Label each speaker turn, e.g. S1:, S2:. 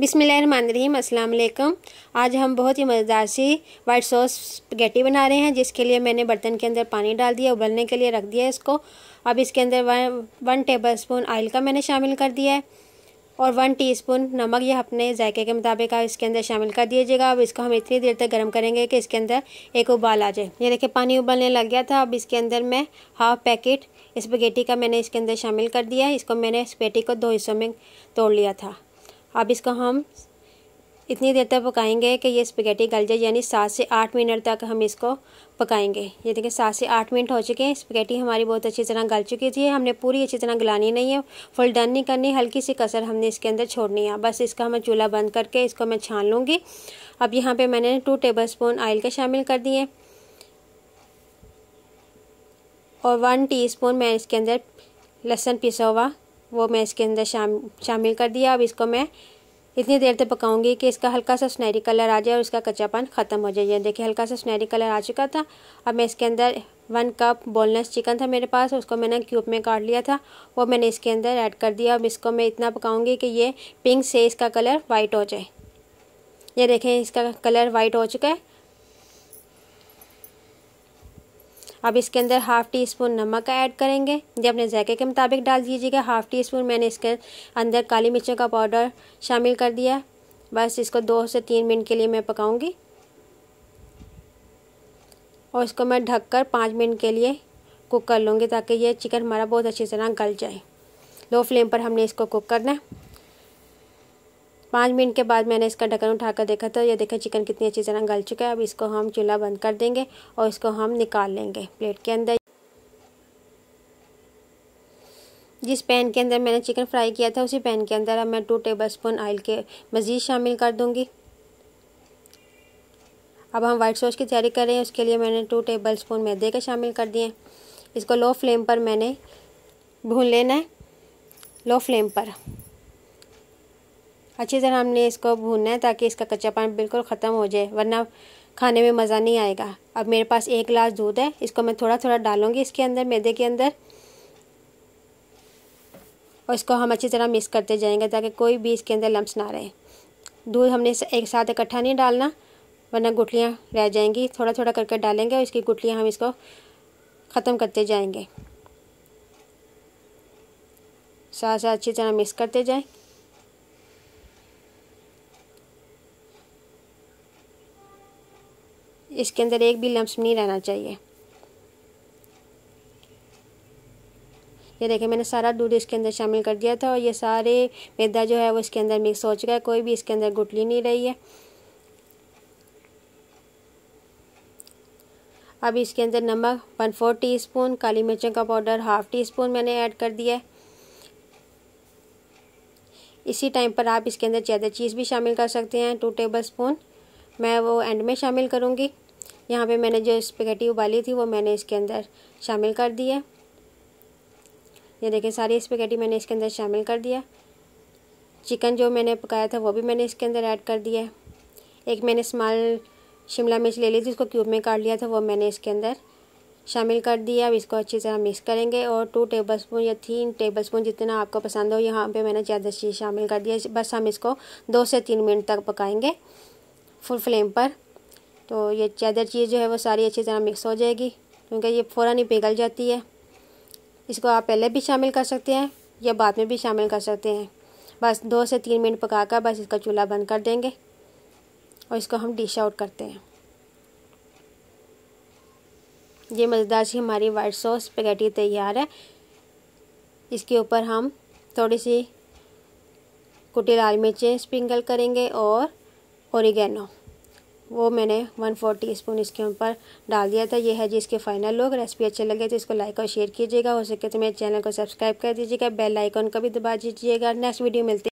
S1: बिसमीम अल्लाम आज हम बहुत ही मज़ेदार सी वाइट सॉस स्पगेटी बना रहे हैं जिसके लिए मैंने बर्तन के अंदर पानी डाल दिया उबलने के लिए रख दिया इसको अब इसके अंदर one one tablespoon oil का मैंने शामिल कर दिया है और वन टीस्पून नमक यह अपने जायके के मुताबिक आप इसके अंदर शामिल कर दीजिएगा अब इसको हम इतनी देर तक गर्म करेंगे कि इसके अंदर एक उबाल आ जाए ये देखिए पानी उबलने लग गया था अब इसके अंदर मैं हाफ पैकेट स्पगेटी का मैंने इसके अंदर शामिल कर दिया है इसको मैंने स्पेटी को दो हिस्सों में तोड़ लिया था अब इसको हम इतनी देर तक पकाएंगे कि ये स्पगेटी गल जाए यानी सात से आठ मिनट तक हम इसको पकाएंगे ये देखिए सात से आठ मिनट हो चुके हैं स्पगेटी हमारी बहुत अच्छी तरह गल चुकी थी हमने पूरी अच्छी तरह गलानी नहीं है फुल डन नहीं करनी हल्की सी कसर हमने इसके अंदर छोड़नी है बस इसका मैं चूल्हा बंद करके इसको मैं छान लूँगी अब यहाँ पर मैंने टू टेबल स्पून ऑयल के शामिल कर दिए और वन टी मैं इसके अंदर लहसुन पिसा हुआ वो मैं इसके अंदर शाम शामिल कर दिया अब इसको मैं इतनी देर तक पकाऊंगी कि इसका हल्का सा सुनहरी कलर आ जाए और इसका कच्चापन ख़त्म हो जाए देखिए हल्का सा सुनहरी कलर आ चुका था अब मैं इसके अंदर वन कप बोनलेस चिकन था मेरे पास उसको मैंने क्यूब में काट लिया था वो मैंने इसके अंदर ऐड कर दिया अब इसको मैं इतना पकाऊँगी कि ये पिंक से इसका कलर वाइट हो जाए ये देखें इसका कलर वाइट हो चुका है अब इसके अंदर हाफ़ टी स्पून नमक ऐड करेंगे ये अपने जायके के मुताबिक डाल दीजिएगा हाफ़ टी स्पून मैंने इसके अंदर काली मिर्चों का पाउडर शामिल कर दिया बस इसको दो से तीन मिनट के लिए मैं पकाऊंगी और इसको मैं कर पाँच मिनट के लिए कुक कर लूँगी ताकि ये चिकन हमारा बहुत अच्छी तरह गल जाए लो फ्लेम पर हमने इसको कुक करना है पाँच मिनट के बाद मैंने इसका ढक्कन उठाकर देखा था ये देखा चिकन कितनी अच्छी तरह गल चुका है अब इसको हम चूल्हा बंद कर देंगे और इसको हम निकाल लेंगे प्लेट के अंदर जिस पैन के अंदर मैंने चिकन फ्राई किया था उसी पैन के अंदर अब मैं टू टेबल स्पून ऑयल के मज़ीद शामिल कर दूँगी अब हम वाइट सॉस की तैयारी कर रहे हैं उसके लिए मैंने टू टेबल स्पून मैदे के शामिल कर दिए इसको लो फ्लेम पर मैंने भून लेना है लो फ्लेम पर अच्छी तरह हमने इसको भूनना है ताकि इसका कच्चा पानी बिल्कुल ख़त्म हो जाए वरना खाने में मज़ा नहीं आएगा अब मेरे पास एक गिलास दूध है इसको मैं थोड़ा थोड़ा डालूँगी इसके अंदर मैदे के अंदर और इसको हम अच्छी तरह मिक्स करते जाएंगे ताकि कोई भी इसके अंदर लम्स ना रहे दूध हमने एक साथ इकट्ठा नहीं डालना वरना गुटलियाँ रह जाएंगी थोड़ा थोड़ा करके डालेंगे और इसकी गुटलियाँ हम इसको ख़त्म करते जाएंगे साथ साथ अच्छी तरह मिक्स करते जाएँ इसके अंदर एक भी लम्स नहीं रहना चाहिए ये देखें मैंने सारा दूध इसके अंदर शामिल कर दिया था और ये सारे मैदा जो है वो इसके अंदर मिक्स हो चुका है कोई भी इसके अंदर गुटली नहीं रही है अब इसके अंदर नमक वन फोर टी स्पून काली मिर्चों का पाउडर हाफ़ टी स्पून मैंने ऐड कर दिया है इसी टाइम पर आप इसके अंदर चेदर चीज़ भी शामिल कर सकते हैं टू टेबल स्पून मैं वो एंड में शामिल करूँगी यहाँ पे मैंने जो स्पेगेटी उबाली थी वो मैंने इसके अंदर शामिल कर दी है ये देखें सारी स्पेगेटी मैंने इसके अंदर शामिल कर दिया चिकन जो मैंने पकाया था वो भी मैंने इसके अंदर ऐड कर दिया एक मैंने स्मॉल शिमला मिर्च ले ली थी उसको क्यूब में काट लिया था वो मैंने इसके अंदर शामिल कर दिया अब इसको अच्छी तरह मिक्स करेंगे और टू टेबल स्पून या तीन टेबल स्पून जितना आपको पसंद हो यहाँ पे मैंने ज़्यादा चीज़ शामिल कर दिया बस हम इसको दो से तीन मिनट तक पकाएंगे फुल फ्लेम पर तो ये चादर चीज़ जो है वो सारी अच्छी तरह मिक्स हो जाएगी क्योंकि ये फ़ौरन ही पिघल जाती है इसको आप पहले भी शामिल कर सकते हैं या बाद में भी शामिल कर सकते हैं बस दो से तीन मिनट पका कर बस इसका चूल्हा बंद कर देंगे और इसको हम डिश आउट करते हैं ये मज़ेदार सी हमारी वाइट सॉस पैकेटी तैयार है इसके ऊपर हम थोड़ी सी कुटी लाल मिर्चें स्प्रिंकल करेंगे और ओरिगेनो वो मैंने वन फोर्टी स्पून इसके ऊपर डाल दिया था ये है जी इसके फाइनल लोग रेसिपी अच्छे लगे तो इसको लाइक और शेयर कीजिएगा हो सके तो मेरे चैनल को सब्सक्राइब कर दीजिएगा बेल आइकॉन को भी दबा दीजिएगा नेक्स्ट वीडियो मिलती